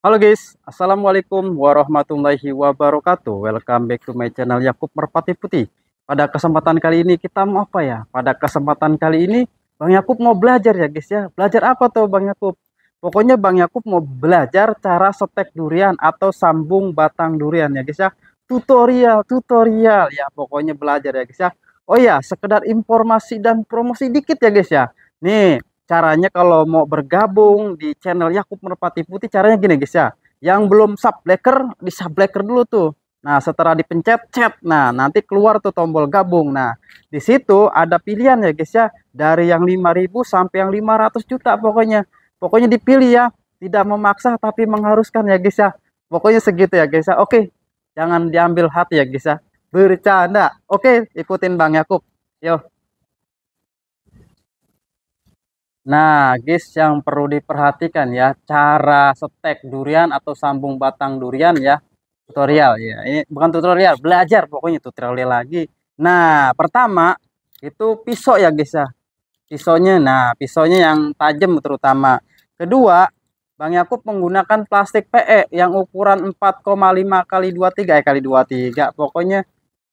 Halo guys, Assalamualaikum warahmatullahi wabarakatuh Welcome back to my channel Yakub Merpati Putih Pada kesempatan kali ini kita mau apa ya? Pada kesempatan kali ini Bang Yakub mau belajar ya guys ya Belajar apa tuh Bang Yakub? Pokoknya Bang Yakub mau belajar cara setek durian atau sambung batang durian ya guys ya Tutorial, tutorial ya pokoknya belajar ya guys ya Oh ya, sekedar informasi dan promosi dikit ya guys ya Nih, caranya kalau mau bergabung di channel Yakub Merpati Putih caranya gini guys ya. Yang belum sub leker, di subleker dulu tuh. Nah, setelah dipencet chat, nah nanti keluar tuh tombol gabung. Nah, di situ ada pilihan ya guys ya, dari yang 5000 sampai yang 500 juta pokoknya. Pokoknya dipilih ya, tidak memaksa tapi mengharuskan ya guys ya. Pokoknya segitu ya guys ya. Oke, jangan diambil hati ya guys ya. Bercanda. Oke, ikutin Bang Yakub. Yo. Nah, guys, yang perlu diperhatikan ya, cara setek durian atau sambung batang durian ya, tutorial ya. Ini bukan tutorial, belajar pokoknya tutorial lagi. Nah, pertama itu pisau ya, guys ya. Pisaunya, nah, pisaunya yang tajam terutama. Kedua, Bang Yakub menggunakan plastik PE yang ukuran 4,5 kali 23 eh, kali 23. Pokoknya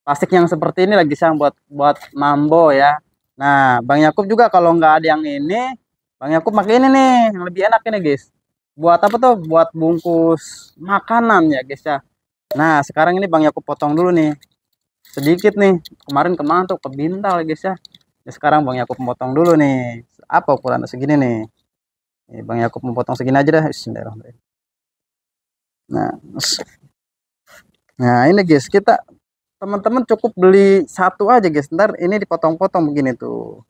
plastik yang seperti ini lagi sang buat buat mambo ya Nah, Bang Yakub juga kalau nggak ada yang ini, Bang Yakub pakai ini nih, yang lebih enak ini, guys. Buat apa tuh? Buat bungkus makanan ya, guys ya. Nah, sekarang ini Bang Yakub potong dulu nih. Sedikit nih. Kemarin kemana tuh? Ke Bintal, guys ya. ya sekarang Bang Yakub potong dulu nih. Apa ukuran segini nih? Nih, Bang Yakub memotong segini aja dah. Bismillahirrahmanirrahim. Nah, nah ini guys, kita teman-teman cukup beli satu aja guys ntar ini dipotong-potong begini tuh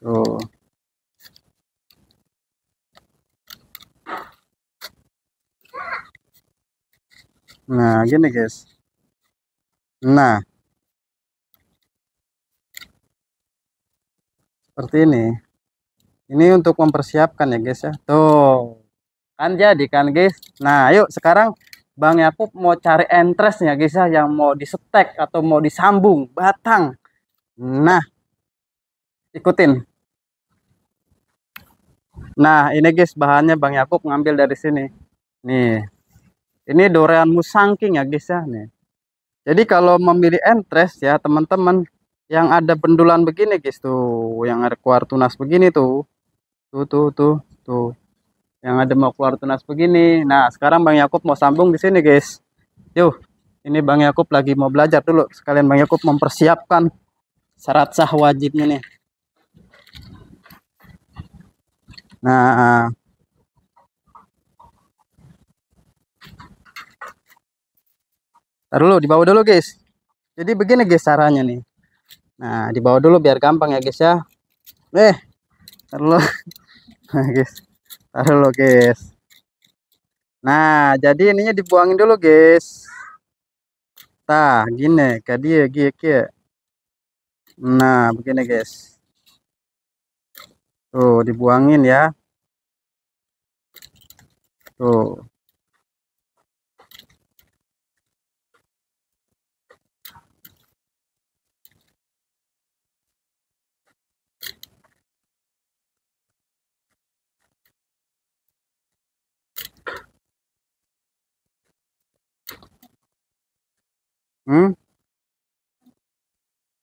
tuh nah gini guys nah seperti ini ini untuk mempersiapkan ya guys ya tuh kan jadi kan guys nah yuk sekarang Bang Yakub mau cari entresnya kisah ya, yang mau disetek atau mau disambung batang. Nah, ikutin. Nah, ini guys bahannya Bang Yakub ngambil dari sini. Nih. Ini dorean musangking ya guys ya nih. Jadi kalau memilih entres ya teman-teman yang ada pendulan begini guys tuh, yang ada kuartunas begini tuh. Tuh tuh tuh tuh yang ada mau keluar tunas begini. Nah, sekarang Bang Yakub mau sambung di sini, guys. Yuk, ini Bang Yakub lagi mau belajar dulu. Sekalian Bang Yakub mempersiapkan syarat sah wajibnya nih. Nah, Taruh dulu, dibawa dulu guys. Jadi begini guys caranya nih. Nah, dibawa dulu biar gampang ya guys ya. Eh, taruh dulu. Nah, guys. Taruh lo guys. Nah, jadi ininya dibuangin dulu guys. Tah, gini, ke dia, gini Nah, begini guys. Tuh, dibuangin ya. Tuh. Hmm?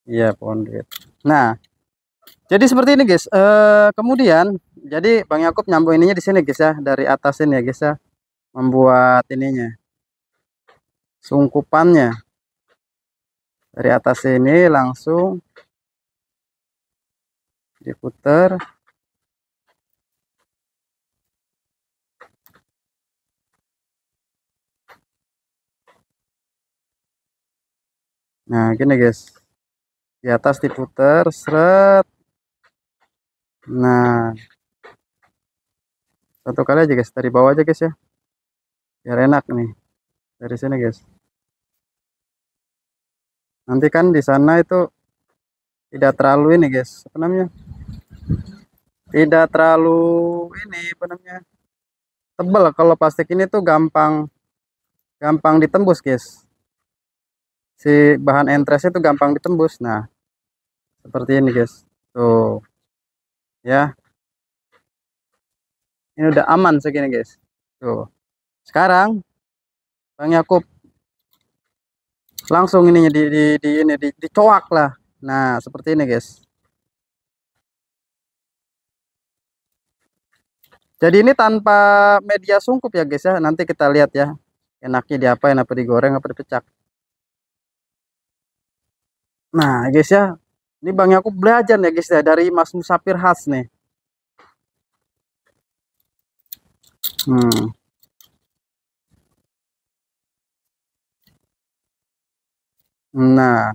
Iya, pohon duit. Nah, jadi seperti ini guys. E, kemudian, jadi Bang Yakub nyambung ininya di sini guys ya, dari atas ini ya guys ya, membuat ininya, sungkupannya dari atas ini langsung diputar Nah, gini guys. Di atas diputer, seret. Nah. Satu kali aja guys, dari bawah aja guys ya. Biar enak nih. Dari sini guys. Nanti kan di sana itu tidak terlalu ini guys, apa namanya? Tidak terlalu ini apa namanya? Tebal kalau plastik ini tuh gampang gampang ditembus guys si bahan entres itu gampang ditembus nah seperti ini guys tuh ya ini udah aman segini guys tuh sekarang Bang Yakub langsung ininya di, di, di ini di, coak lah nah seperti ini guys Jadi ini tanpa media sungkup ya guys ya. Nanti kita lihat ya. Enaknya diapain apa digoreng apa dipecak. Nah, guys ya. Ini Bang Yakub belajar ya guys ya dari Mas Musafir Has nih. Hmm. Nah.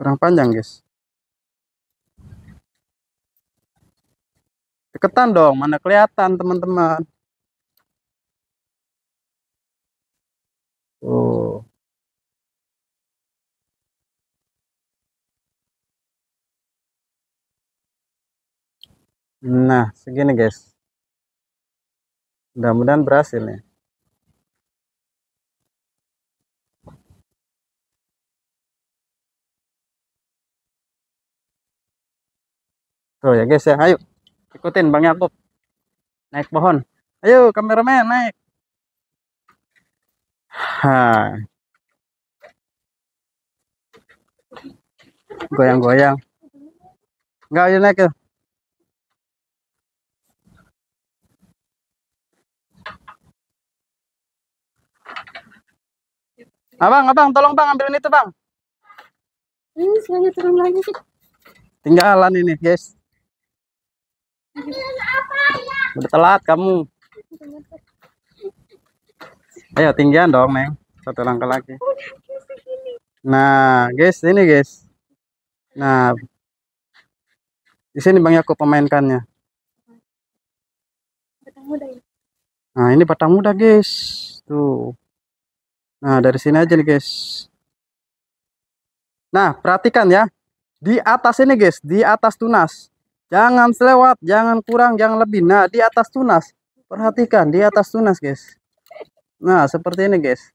Kurang panjang, guys. Deketan dong, mana kelihatan teman-teman. Oh. Nah, segini guys. Mudah-mudahan berhasil nih. Ya. Tuh ya guys ya, ayo ikutin Bang Yakub naik pohon ayo kameramen naik ha goyang-goyang enggak ayo naik ya Abang, abang, tolong bang ambilin itu bang. Ini semuanya turun lagi sih. Tinggalan ini, guys. Udah telat kamu. Ayo tinggian dong, Neng. Satu langkah lagi. Nah, guys, ini guys. Nah, di sini Bang Yakub pemainkannya. Nah, ini batang muda, guys. Tuh. Nah, dari sini aja nih, guys. Nah, perhatikan ya. Di atas ini, guys, di atas tunas. Jangan selewat, jangan kurang, jangan lebih. Nah, di atas tunas. Perhatikan, di atas tunas, guys. Nah, seperti ini, guys.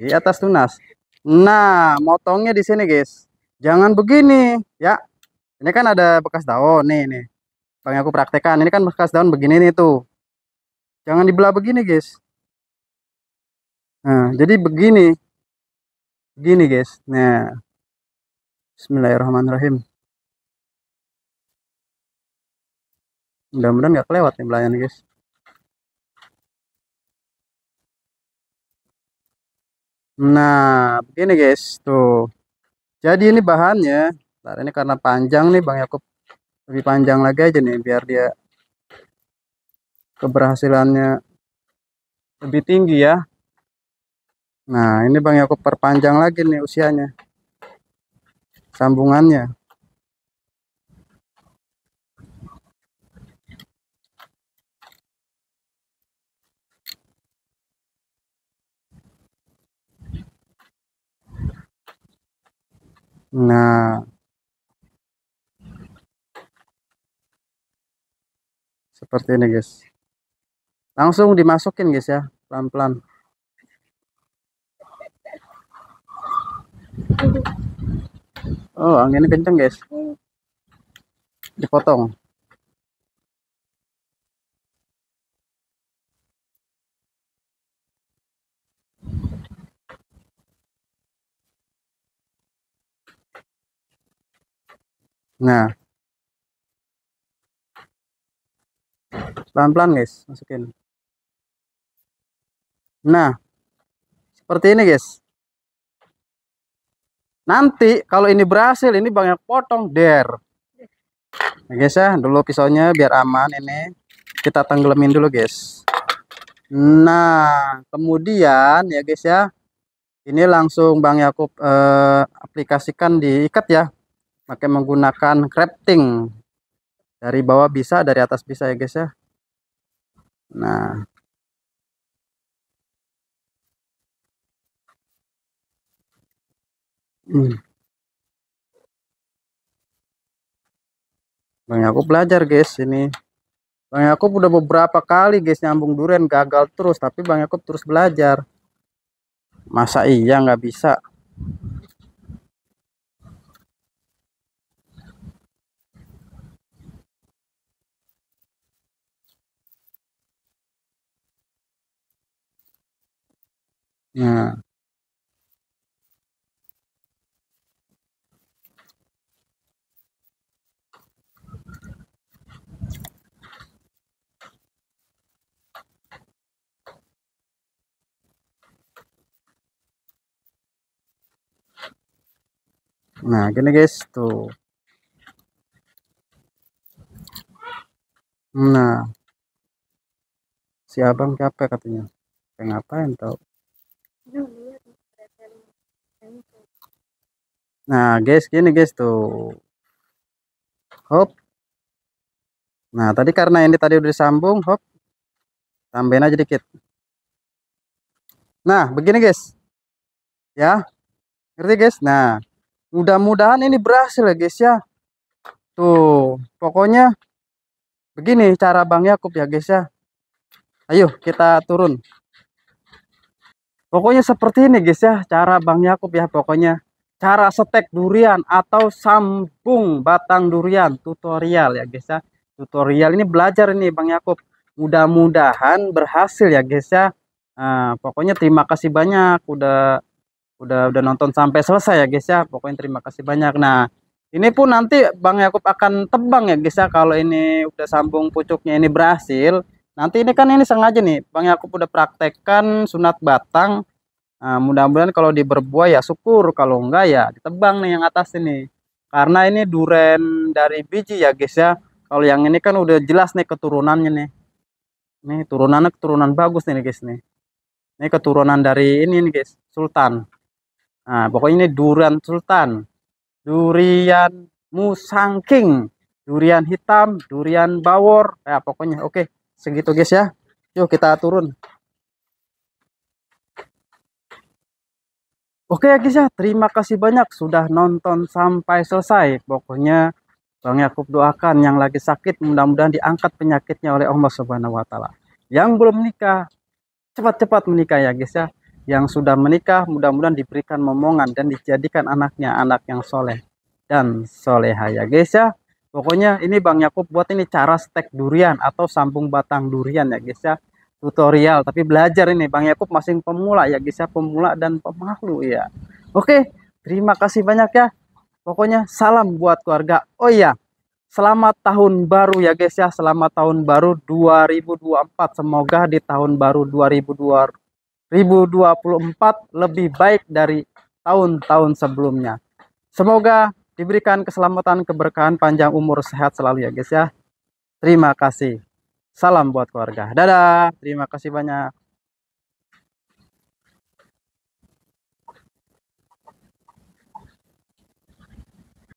Di atas tunas. Nah, motongnya di sini, guys. Jangan begini, ya. Ini kan ada bekas daun, nih, nih. Bang, aku praktekan. Ini kan bekas daun begini nih, tuh. Jangan dibelah begini, guys. Nah, jadi begini. Begini, guys. Nah. Bismillahirrahmanirrahim. mudah-mudahan nggak kelewat nih belayan guys nah begini guys tuh jadi ini bahannya Bentar, ini karena panjang nih Bang Yakub lebih panjang lagi aja nih biar dia keberhasilannya lebih tinggi ya nah ini Bang Yakub perpanjang lagi nih usianya sambungannya Nah, seperti ini guys. Langsung dimasukin guys ya, pelan-pelan. Oh, anginnya kenceng guys. Dipotong. Nah. Pelan-pelan guys, masukin. Nah. Seperti ini guys. Nanti kalau ini berhasil, ini banyak potong der. Nah guys ya, dulu pisaunya biar aman ini. Kita tenggelamin dulu guys. Nah, kemudian ya guys ya. Ini langsung Bang Yakub eh, aplikasikan diikat ya pakai menggunakan crafting dari bawah bisa dari atas bisa ya guys ya nah hmm. Bang aku belajar guys ini. Bang aku udah beberapa kali guys nyambung duren gagal terus tapi Bang aku terus belajar. Masa iya nggak bisa? Nah. Nah, gini guys, tuh. Nah. Si Abang capek katanya. Pengapain tau? Nah, guys, gini guys tuh. Hop. Nah, tadi karena ini tadi udah disambung, hop. Tambahin aja dikit. Nah, begini guys. Ya. Ngerti guys? Nah, mudah-mudahan ini berhasil ya guys ya. Tuh, pokoknya begini cara Bang Yakub ya guys ya. Ayo kita turun. Pokoknya seperti ini guys ya, cara Bang Yakub ya pokoknya. Cara setek durian atau sambung batang durian tutorial ya guys ya. Tutorial ini belajar ini Bang Yakub. Mudah-mudahan berhasil ya guys ya. Nah, pokoknya terima kasih banyak udah udah udah nonton sampai selesai ya guys ya. Pokoknya terima kasih banyak. Nah, ini pun nanti Bang Yakub akan tebang ya guys ya kalau ini udah sambung pucuknya ini berhasil Nanti ini kan ini sengaja nih, Bang Aku udah praktekkan sunat batang. Nah, mudah-mudahan kalau diberbuah ya syukur, kalau enggak ya ditebang nih yang atas ini. Karena ini duren dari biji ya guys ya. Kalau yang ini kan udah jelas nih keturunannya nih. Nih turunannya keturunan bagus nih guys nih. Ini keturunan dari ini nih guys, Sultan. Nah, pokoknya ini durian Sultan. Durian Musangking, durian hitam, durian bawor, ya pokoknya oke. Okay segitu guys ya yuk kita turun Oke ya guys ya, terima kasih banyak sudah nonton sampai selesai. Pokoknya Bang Yakub doakan yang lagi sakit mudah-mudahan diangkat penyakitnya oleh Allah Subhanahu wa taala. Yang belum menikah cepat-cepat menikah ya guys ya. Yang sudah menikah mudah-mudahan diberikan momongan dan dijadikan anaknya anak yang soleh dan soleha ya guys ya. Pokoknya ini Bang Yakub buat ini cara stek durian atau sambung batang durian ya guys ya. Tutorial tapi belajar ini Bang Yakub masih pemula ya guys ya, pemula dan pemalu ya. Oke, terima kasih banyak ya. Pokoknya salam buat keluarga. Oh iya, selamat tahun baru ya guys ya. Selamat tahun baru 2024. Semoga di tahun baru 2024 lebih baik dari tahun-tahun sebelumnya. Semoga diberikan keselamatan, keberkahan, panjang umur, sehat selalu ya guys ya. Terima kasih. Salam buat keluarga. Dadah. Terima kasih banyak.